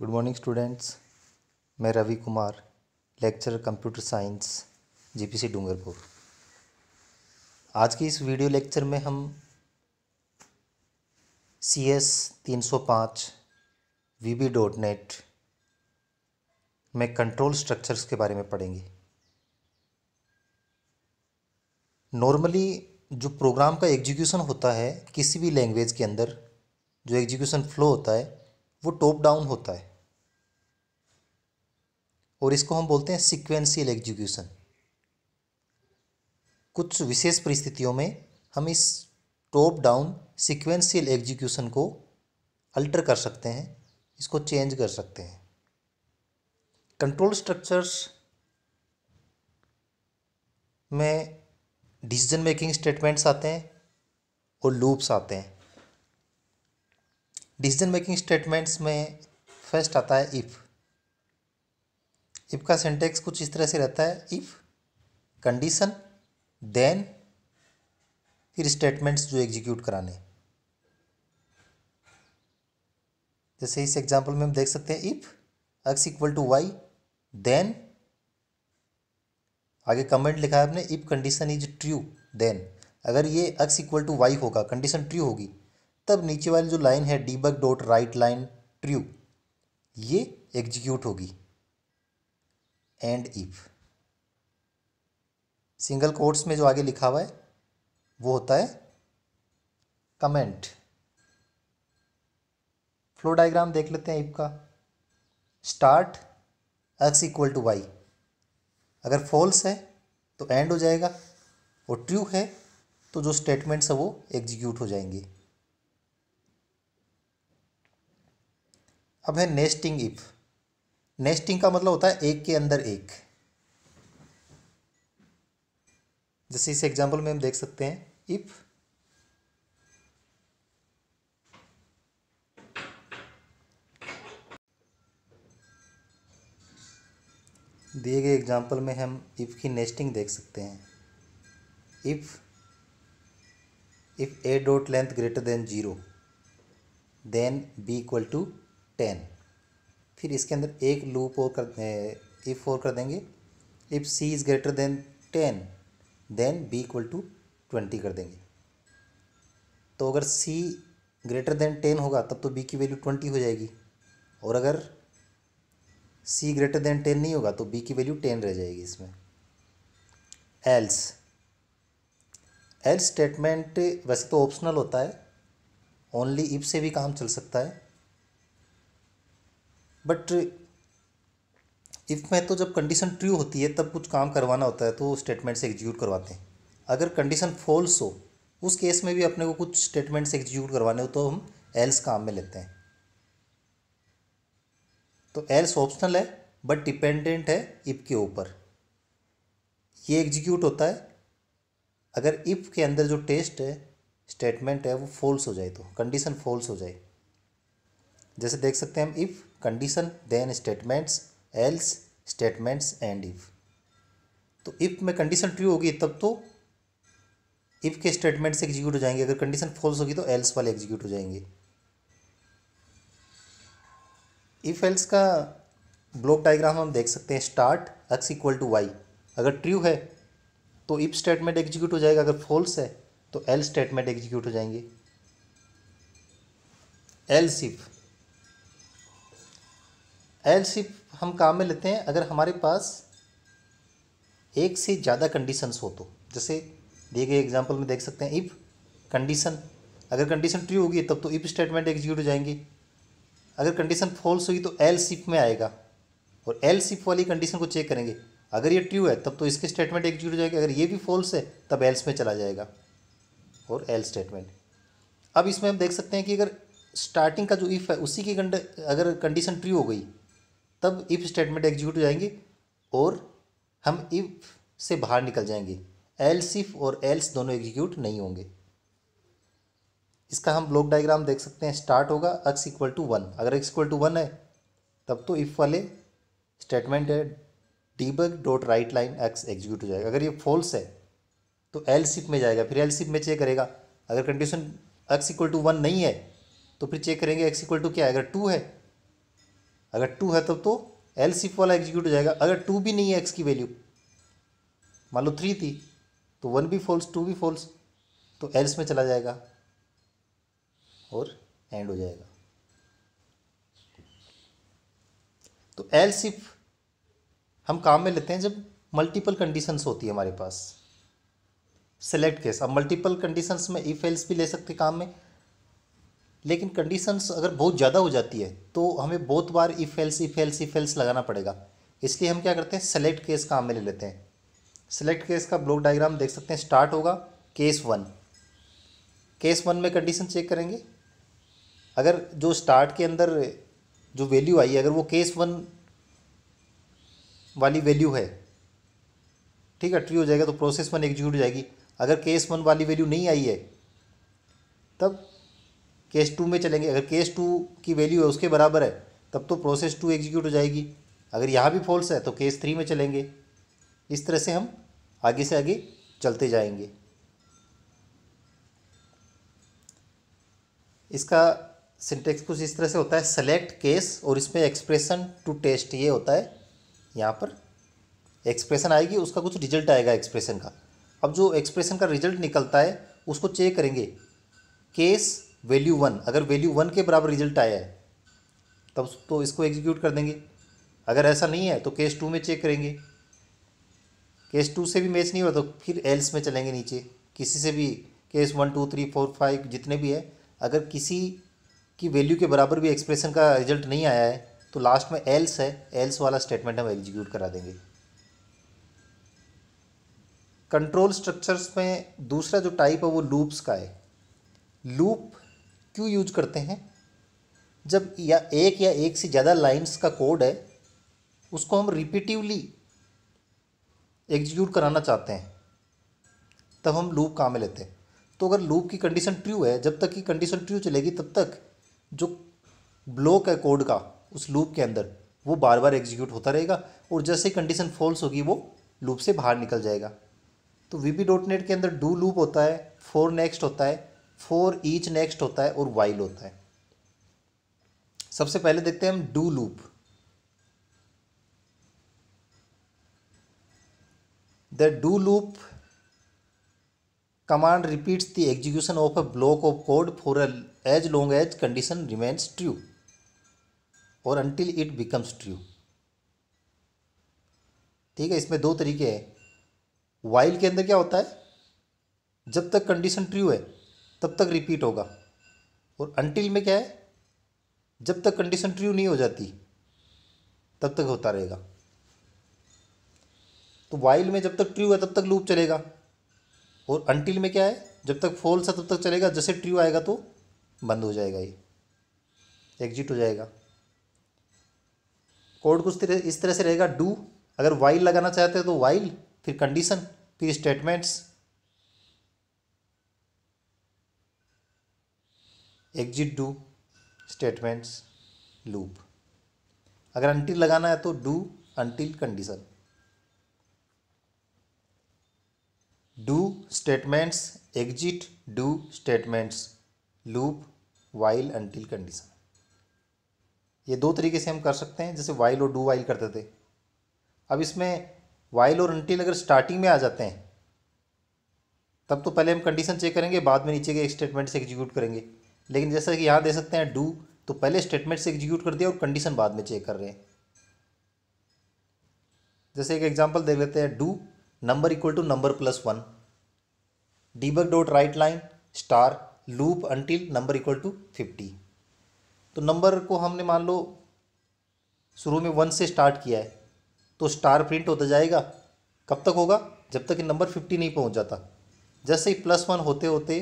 good morning students मैं Ravi Kumar lecturer computer science GPC Dungarpur आज की इस वीडियो लेक्चर में हम सी एस तीन सौ पाँच वी बी डॉट नेट में कंट्रोल स्ट्रक्चर्स के बारे में पढ़ेंगे नॉर्मली जो प्रोग्राम का एग्जीक्यूशन होता है किसी भी लैंग्वेज के अंदर जो एग्जीक्यूशन फ्लो होता है वो टॉप डाउन होता है और इसको हम बोलते हैं सिक्वेंशियल एग्जीक्यूशन कुछ विशेष परिस्थितियों में हम इस टॉप डाउन सिक्वेंशियल एग्जीक्यूशन को अल्टर कर सकते हैं इसको चेंज कर सकते हैं कंट्रोल स्ट्रक्चर्स में डिसीजन मेकिंग स्टेटमेंट्स आते हैं और लूप्स आते हैं डिसीजन मेकिंग स्टेटमेंट्स में फर्स्ट आता है इफ़ इफ़ का सेंटेक्स कुछ इस तरह से रहता है इफ़ कंडीशन देन फिर स्टेटमेंट्स जो एग्जीक्यूट कराने जैसे इस एग्जांपल में हम देख सकते हैं if X equal to Y then आगे कमेंट लिखा है आपने if condition is true then अगर ये एक्स इक्वल टू वाई होगा कंडीशन ट्रू होगी तब नीचे वाली जो लाइन है debug dot write line true ये एग्जीक्यूट होगी एंड इफ सिंगल कोट्स में जो आगे लिखा हुआ है वो होता है कमेंट फ्लो डायग्राम देख लेते हैं इफ का start X equal to Y अगर फॉल्स है तो एंड हो जाएगा और ट्रू है तो जो स्टेटमेंट्स है वो एग्जीक्यूट हो जाएंगे अब है नेस्टिंग इफ़ नेस्टिंग का मतलब होता है एक के अंदर एक जैसे इस एग्जाम्पल में हम देख सकते हैं इफ़ दिए गए एग्जाम्पल में हम इफ़ की नेस्टिंग देख सकते हैं if if A dot length greater than zero then B equal to ten फिर इसके अंदर एक लूप और कर इफ़ और कर देंगे if C is greater than ten then B equal to twenty कर देंगे तो अगर सी ग्रेटर देन टेन होगा तब तो बी की वैल्यू ट्वेंटी हो जाएगी और अगर सी ग्रेटर देन टेन नहीं होगा तो बी की वैल्यू टेन रह जाएगी इसमें एल्स एल्स स्टेटमेंट वैसे तो ऑप्शनल होता है ओनली इफ से भी काम चल सकता है बट इफ़ में तो जब कंडीशन ट्रू होती है तब कुछ काम करवाना होता है तो स्टेटमेंट से एग्जीक्यूट करवाते हैं अगर कंडीशन फॉल्स हो उस केस में भी अपने को कुछ स्टेटमेंट से एग्जीक्यूट करवाने हो तो हम एल्स काम में लेते हैं तो एल्स ऑप्शनल है बट डिपेंडेंट है इफ़ के ऊपर ये एग्जीक्यूट होता है अगर इफ़ के अंदर जो टेस्ट है स्टेटमेंट है वो फॉल्स हो जाए तो कंडीशन फॉल्स हो जाए जैसे देख सकते हैं हम if condition then statements else statements end if तो इफ़ में कंडीशन ट्रू होगी तब तो इफ़ के स्टेटमेंट्स एग्जीक्यूट हो जाएंगे अगर कंडीशन फॉल्स होगी तो एल्स वाले एग्जीक्यूट हो जाएंगे इफ़ एल्स का ब्लॉक डायग्राम हम देख सकते हैं start X equal to Y अगर ट्रू है तो इफ स्टेटमेंट एग्जीक्यूट हो जाएगा अगर फॉल्स है तो एल स्टेटमेंट एग्जीक्यूट हो जाएंगे एल्स इफ़ एल सी हम काम में लेते हैं अगर हमारे पास एक से ज़्यादा कंडीशंस हो तो जैसे दिए गए एग्जाम्पल में देख सकते हैं इफ़ कंडीशन अगर कंडीशन ट्री होगी तब तो इफ़ स्टेटमेंट एग्जीक्यूट हो जाएंगी अगर कंडीशन फॉल्स होगी तो एल सिप में आएगा और एल सिप वाली कंडीशन को चेक करेंगे अगर ये ट्रू है तब तो इसके स्टेटमेंट एग्जीक्यूट हो जाएगी अगर ये भी फॉल्स है तब एल्स में चला जाएगा और एल स्टेटमेंट अब इसमें हम देख सकते हैं कि अगर स्टार्टिंग का जो इफ़ है उसी की अगर कंडीशन ट्री हो गई तब इफ़ स्टेटमेंट एग्जीक्यूट हो जाएंगे और हम इफ़ से बाहर निकल जाएंगे एल्स इफ और एल्स दोनों एग्जीक्यूट नहीं होंगे इसका हम ब्लॉक डायग्राम देख सकते हैं स्टार्ट होगा एक्स इक्वल टू वन अगर एक्स इक्वल टू वन है तब तो इफ़ वाले स्टेटमेंट है debug dot write line X execute हो जाएगा अगर ये फॉल्स है तो एल सिफ में जाएगा फिर एल सिप में चेक करेगा अगर condition X equal to one नहीं है तो फिर चेक करेंगे एक्स इक्वल टू क्या है अगर टू है अगर टू है तब तो एल सिफ वाला एग्जीक्यूट हो जाएगा अगर टू भी नहीं है एक्स की वैल्यू मान लो थ्री थी तो वन भी फॉल्स टू भी फॉल्स तो एल्स में चला जाएगा और एंड हो जाएगा तो एल सिफ हम काम में लेते हैं जब मल्टीपल कंडीशंस होती है हमारे पास सेलेक्ट केस अब मल्टीपल कंडीशंस में इफ एल्स भी ले सकते काम में लेकिन कंडीशंस अगर बहुत ज़्यादा हो जाती है तो हमें बहुत बार if else if else if else लगाना पड़ेगा इसलिए हम क्या करते हैं सेलेक्ट केस काम में ले लेते हैं सेलेक्ट केस का ब्लॉक डायग्राम देख सकते हैं स्टार्ट होगा केस वन केस वन में कंडीशन चेक करेंगे अगर जो स्टार्ट के अंदर जो वैल्यू आई है अगर वो केस वन वाली वैल्यू है ठीक है ट्री हो जाएगा तो प्रोसेस वन एग्जीक्यूट हो जाएगी अगर केस वन वाली वैल्यू नहीं आई है तब केस टू में चलेंगे अगर केस टू की वैल्यू है उसके बराबर है तब तो प्रोसेस टू एग्जीक्यूट हो जाएगी अगर यहाँ भी फॉल्स है तो केस थ्री में चलेंगे इस तरह से हम आगे से आगे चलते जाएंगे इसका सिंटेक्स कुछ इस तरह से होता है सेलेक्ट केस और इसमें एक्सप्रेशन टू टेस्ट ये होता है यहाँ पर एक्सप्रेशन आएगी उसका कुछ रिजल्ट आएगा एक्सप्रेशन का अब जो एक्सप्रेशन का रिजल्ट निकलता है उसको चेक करेंगे केस वैल्यू वन अगर वैल्यू वन के बराबर रिजल्ट आया है तब तो इसको एग्जीक्यूट कर देंगे अगर ऐसा नहीं है तो केस टू में चेक करेंगे केस टू से भी मैच नहीं हुआ तो फिर एल्स में चलेंगे नीचे किसी से भी case one two three four five जितने भी है अगर किसी की वैल्यू के बराबर भी एक्सप्रेशन का रिजल्ट नहीं आया है तो लास्ट में एल्स है एल्स वाला स्टेटमेंट हम एग्जीक्यूट करा देंगे कंट्रोल स्ट्रक्चर्स में दूसरा जो टाइप है वो लूप्स का है लूप क्यों यूज करते हैं जब या एक या एक से ज़्यादा लाइंस का कोड है उसको हम रिपीटिवली एग्जीक्यूट कराना चाहते हैं तब हम लूप काम में लेते हैं तो अगर लूप की कंडीशन ट्रू है जब तक कि कंडीशन ट्रू चलेगी तब तक जो ब्लॉक है कोड का उस लूप के अंदर वो बार बार एग्जीक्यूट होता रहेगा और जैसे कंडीशन फॉल्स होगी वो लूप से बाहर निकल जाएगा तो वी बी डॉट नेट के अंदर डू लूप होता है फोर नेक्स्ट होता है फोर ईच नेक्स्ट होता है और वाइल होता है सबसे पहले देखते हैं हम do loop the do loop command repeat the execution of a block of code for a as long as condition remains true और अंटिल इट बिकम्स ट्रू ठीक है इसमें दो तरीके हैं वाइल के अंदर क्या होता है जब तक कंडीशन ट्रू है तब तक रिपीट होगा और अनटिल में क्या है जब तक कंडीशन ट्रू नहीं हो जाती तब तक होता रहेगा तो वाइल में जब तक ट्रू है तब तक लूप चलेगा और अनटिल में क्या है जब तक फॉल्स है तब तक चलेगा जैसे ट्रू आएगा तो बंद हो जाएगा ये एग्जिट हो जाएगा कोड कुछ इस तरह से रहेगा डू अगर वाइल लगाना चाहते हैं तो वाइल फिर कंडीशन फिर statements exit do statements loop अगर अंटिल लगाना है तो do until condition do statements exit do statements loop while until condition ये दो तरीके से हम कर सकते हैं जैसे वाइल और डू वाइल करते थे अब इसमें वाइल और अंटिल अगर स्टार्टिंग में आ जाते हैं तब तो पहले हम कंडीशन चेक करेंगे बाद में नीचे के स्टेटमेंट से एग्जीक्यूट करेंगे लेकिन जैसा कि यहाँ दे सकते हैं डू तो पहले स्टेटमेंट से एग्जीक्यूट कर दिया और कंडीशन बाद में चेक कर रहे हैं जैसे एक एग्जाम्पल देख लेते हैं do number equal to number plus one debug dot write line star loop until number equal to fifty तो नंबर को हमने मान लो शुरू में वन से स्टार्ट किया है तो स्टार प्रिंट होता जाएगा कब तक होगा जब तक कि नंबर फिफ्टी नहीं पहुंच जाता जैसे ही प्लस वन होते होते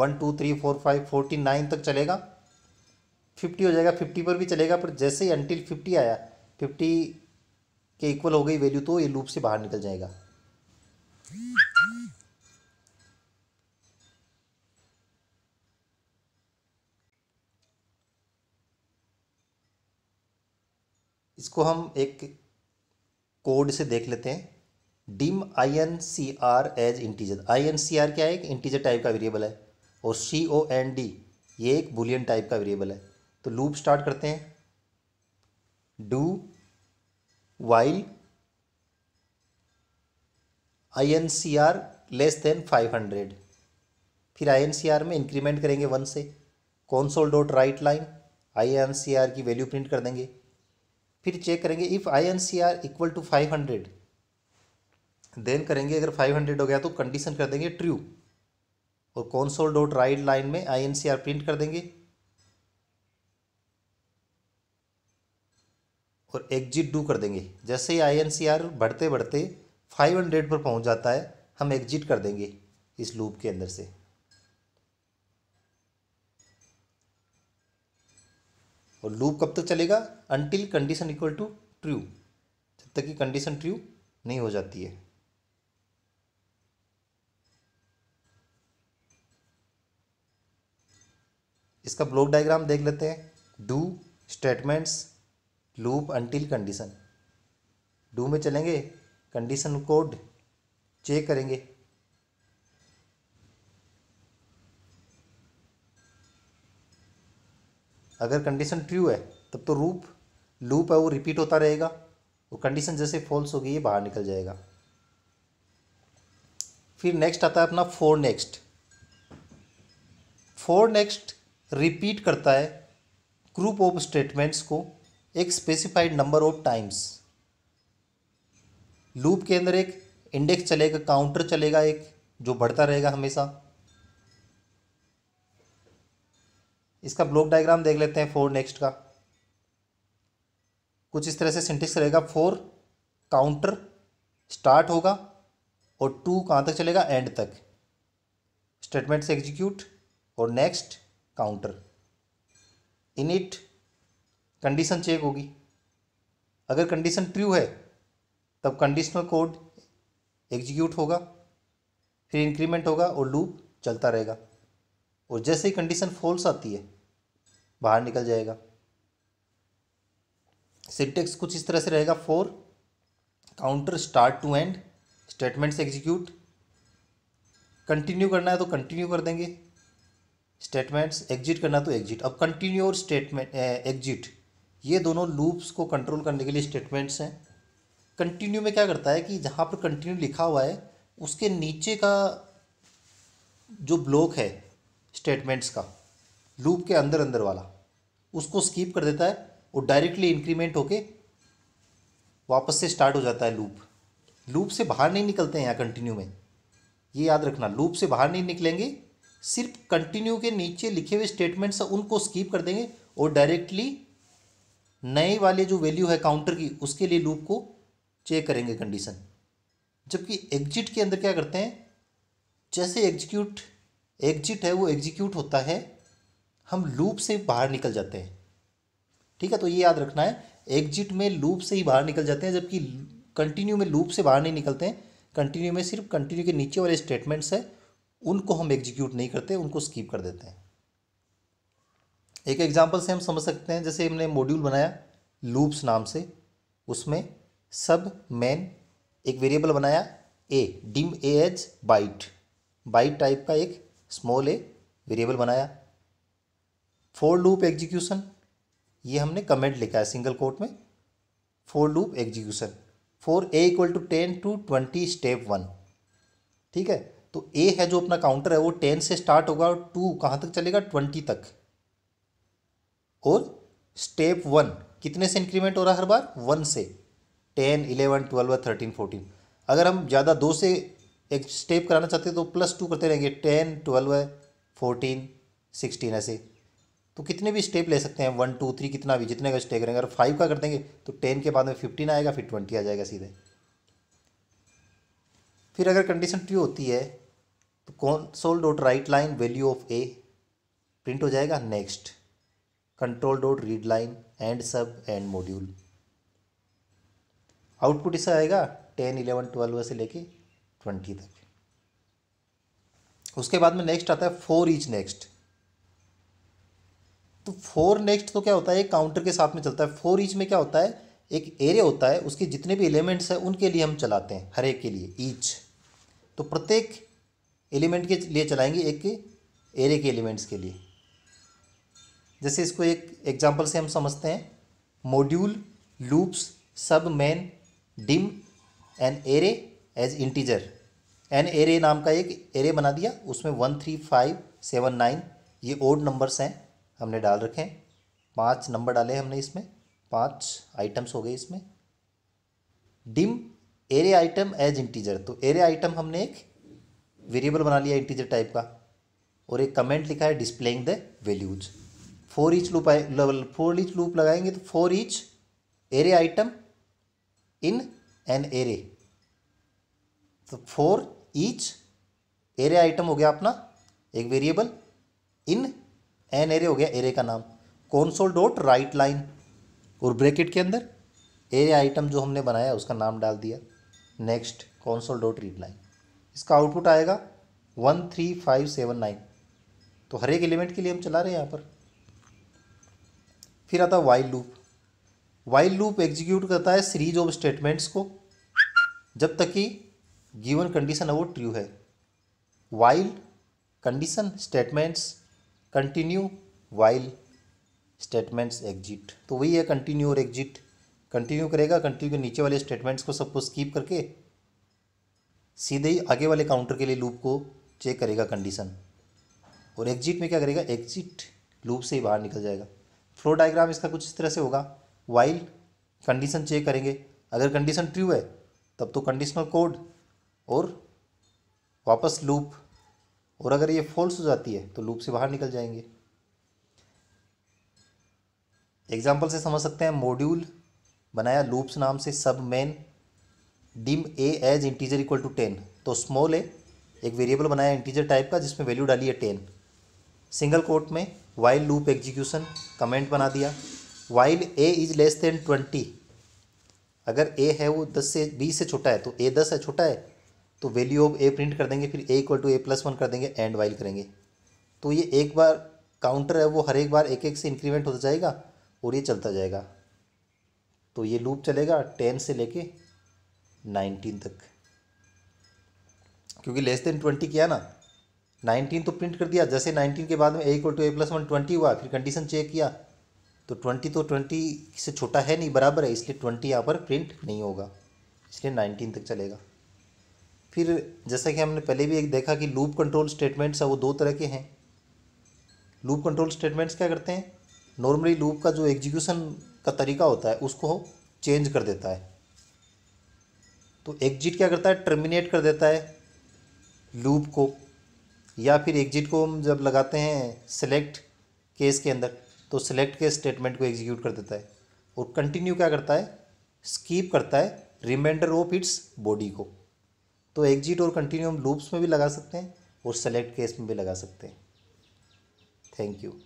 one two three four five forty nine तक चलेगा फिफ्टी हो जाएगा फिफ्टी पर भी चलेगा पर जैसे ही अनटिल फिफ्टी आया फिफ्टी के इक्वल हो गई वैल्यू तो ये लूप से बाहर निकल जाएगा इसको हम एक कोड से देख लेते हैं dim I N C R as integer I N C R क्या है एक इंटीजर टाइप का वेरिएबल है और सी ओ एन डी ये एक बुलियन टाइप का वेरिएबल है तो लूप स्टार्ट करते हैं do while I N C R less than five hundred फिर आई एन सी आर में इंक्रीमेंट करेंगे वन से console dot write line I N C R की वैल्यू प्रिंट कर देंगे फिर चेक करेंगे if I N C R equal to five hundred then करेंगे अगर फाइव हंड्रेड हो गया तो कंडीशन कर देंगे ट्रू और कौनसोल डॉट राइट लाइन में आई प्रिंट कर देंगे और एग्जिट डू कर देंगे जैसे ही आई बढ़ते बढ़ते फाइव हंड्रेड पर पहुंच जाता है हम एग्जिट कर देंगे इस लूप के अंदर से और लूप कब तक चलेगा until condition equal to true जब तक कि कंडीशन ट्रू नहीं हो जाती है इसका ब्लॉक डायग्राम देख लेते हैं do statements loop until condition do में चलेंगे कंडीशन कोड चेक करेंगे अगर कंडीशन ट्रू है तब तो रूप लूप है वो रिपीट होता रहेगा और कंडीशन जैसे फॉल्स होगी ये बाहर निकल जाएगा फिर नेक्स्ट आता है अपना for next for next repeat करता है ग्रुप ऑफ स्टेटमेंट्स को एक specified number of times loop के अंदर एक इंडेक्स चलेगा काउंटर चलेगा एक जो बढ़ता रहेगा हमेशा इसका ब्लॉक डायग्राम देख लेते हैं फोर नेक्स्ट का कुछ इस तरह से सिंटेक्स रहेगा फोर काउंटर स्टार्ट होगा और टू कहाँ तक चलेगा एंड तक स्टेटमेंट से एग्जीक्यूट और next counter in it condition check होगी अगर कंडीशन ट्रू है तब कंडीशनल कोड एग्जीक्यूट होगा फिर इंक्रीमेंट होगा और लूप चलता रहेगा और जैसे ही कंडीशन फॉल्स आती है बाहर निकल जाएगा सिंटेक्स कुछ इस तरह से रहेगा for counter start to end statements execute continue करना है तो कंटिन्यू कर देंगे स्टेटमेंट्स एग्जिट करना तो एग्जिट अब कंटिन्यू और स्टेटमेंट एग्जिट ये दोनों लूप्स को कंट्रोल करने के लिए स्टेटमेंट्स हैं कंटिन्यू में क्या करता है कि जहाँ पर कंटिन्यू लिखा हुआ है उसके नीचे का जो ब्लॉक है स्टेटमेंट्स का लूप के अंदर अंदर वाला उसको स्कीप कर देता है और डायरेक्टली इंक्रीमेंट होके वापस से स्टार्ट हो जाता है लूप लूप से बाहर नहीं निकलते हैं यहाँ कंटिन्यू में ये याद रखना लूप से बाहर नहीं निकलेंगे सिर्फ कंटिन्यू के नीचे लिखे हुए स्टेटमेंट्स उनको स्कीप कर देंगे और डायरेक्टली नए वाले जो वैल्यू है काउंटर की उसके लिए लूप को चेक करेंगे कंडीशन जबकि एग्जिट के अंदर क्या करते हैं जैसे एग्जीक्यूट एग्जिट है वो एग्जीक्यूट होता है हम लूप से बाहर निकल जाते हैं ठीक है तो ये याद रखना है एग्जिट में लूप से ही बाहर निकल जाते हैं जबकि कंटिन्यू में लूप से बाहर नहीं निकलते हैं कंटिन्यू में सिर्फ कंटिन्यू के नीचे वाले स्टेटमेंट्स है उनको हम एग्जीक्यूट नहीं करते उनको स्कीप कर देते हैं एक एग्जाम्पल से हम समझ सकते हैं जैसे हमने मॉड्यूल बनाया लूप्स नाम से उसमें सब मैन एक वेरिएबल बनाया a dim a as byte byte type का एक स्मॉल ए वेरिएबल बनाया फोर लूप एग्जीक्यूशन ये हमने कमेंट लिखा है सिंगल कोट में for loop execution for a equal to ten to twenty step one ठीक है तो ए है जो अपना काउंटर है वो टेन से स्टार्ट होगा और टू कहाँ तक चलेगा ट्वेंटी तक और स्टेप वन कितने से इंक्रीमेंट हो रहा है हर बार वन से ten eleven twelve thirteen fourteen अगर हम ज़्यादा दो से एक स्टेप कराना चाहते हैं तो प्लस टू करते रहेंगे टेन ट्वेल्व फोर्टीन सिक्सटीन ऐसे तो कितने भी स्टेप ले सकते हैं वन टू थ्री कितना भी जितने का स्टेप करेंगे अगर फाइव का कर देंगे तो टेन के बाद में फिफ्टीन आएगा फिर ट्वेंटी आ जाएगा सीधे फिर अगर कंडीशन ट्री होती है तो console dot write line value of a print हो जाएगा next control dot read line end sub end module output इसका आएगा टेन इलेवन ट्वेल्व से लेके ट्वेंटी तक उसके बाद में नेक्स्ट आता है फोर इच नेक्स्ट तो फोर नेक्स्ट तो क्या होता है एक काउंटर के साथ में चलता है फोर ईच में क्या होता है एक एरे होता है उसके जितने भी एलिमेंट्स हैं उनके लिए हम चलाते हैं हर एक के लिए ईच तो प्रत्येक एलिमेंट के लिए चलाएंगे एक के एरे के एलिमेंट्स के लिए जैसे इसको एक एग्जाम्पल से हम समझते हैं module loops sub main dim n array as integer n array नाम का एक एरे बना दिया उसमें one three five seven nine ये ओड नंबर्स हैं हमने डाल रखे हैं पाँच नंबर डाले हमने इसमें पाँच आइटम्स हो गए इसमें dim array item as integer तो एरे आइटम हमने एक वेरिएबल बना लिया इंटीजर टाइप का और एक कमेंट लिखा है displaying the values for each loop level for each loop लगाएंगे तो for each array item in n array तो फोर ईच एरे आइटम हो गया अपना एक वेरिएबल इन एन एरे हो गया एरे का नाम कौनसोल डॉट राइट लाइन और ब्रैकेट के अंदर एरे आइटम जो हमने बनाया उसका नाम डाल दिया next console dot read line इसका आउटपुट आएगा one three five seven nine तो हर एक एलिमेंट के लिए हम चला रहे हैं यहाँ पर फिर आता है while loop while loop execute करता है सीरीज ऑफ स्टेटमेंट्स को जब तक कि गिवन कंडीशन है वो ट्रू है while condition statements continue while statements exit तो वही है कंटिन्यू और एग्जिट कंटिन्यू करेगा कंटिन्यू के नीचे वाले स्टेटमेंट्स को सबको स्कीप करके सीधे ही आगे वाले काउंटर के लिए लूप को चेक करेगा कंडीशन और एग्जिट में क्या करेगा एग्जिट लूप से ही बाहर निकल जाएगा फ्लो डायग्राम इसका कुछ इस तरह से होगा वाइल कंडीशन चेक करेंगे अगर कंडीशन ट्रू है तब तो कंडीशनल कोड और वापस लूप और अगर ये फॉल्स हो जाती है तो लूप से बाहर निकल जाएंगे एग्जाम्पल से समझ सकते हैं मॉड्यूल बनाया लूप्स नाम से sub main dim a as integer equal to ten तो स्मॉल ए एक वेरिएबल बनाया इंटीजर टाइप का जिसमें वैल्यू डाली है टेन सिंगल कोट में वाइल लूप एग्जीक्यूशन कमेंट बना दिया while a is less than twenty अगर ए है वो दस से बीस से छोटा है तो ए दस है छोटा है तो वैल्यू ऑफ ए प्रिंट कर देंगे फिर a equal to a plus one कर देंगे एंड वाइल करेंगे तो ये एक बार काउंटर है वो हर एक बार एक एक से इंक्रीमेंट होता जाएगा और ये चलता जाएगा तो ये लूप चलेगा टेन से लेके 19 तक क्योंकि लेस देन ट्वेंटी किया ना नाइनटीन तो प्रिंट कर दिया जैसे 19 के बाद में a equal to a plus one twenty हुआ फिर कंडीशन चेक किया तो ट्वेंटी तो ट्वेंटी से छोटा है नहीं बराबर है इसलिए ट्वेंटी यहाँ पर प्रिंट नहीं होगा इसलिए नाइनटीन तक चलेगा फिर जैसा कि हमने पहले भी एक देखा कि लूप कंट्रोल स्टेटमेंट्स है वो दो तरह के हैं लूप कंट्रोल स्टेटमेंट्स क्या करते हैं नॉर्मली लूप का जो एग्जीक्यूशन का तरीका होता है उसको चेंज कर देता है तो एग्जिट क्या करता है टर्मिनेट कर देता है लूप को या फिर एग्जिट को हम जब लगाते हैं सेलेक्ट केस के अंदर तो सेलेक्ट के स्टेटमेंट को एग्जीक्यूट कर देता है और कंटिन्यू क्या करता है स्कीप करता है रिमाइंडर ऑफ इट्स बॉडी को तो एग्जिट और कंटिन्यू हम लूप्स में भी लगा सकते हैं और सेलेक्ट केस में भी लगा सकते हैं थैंक यू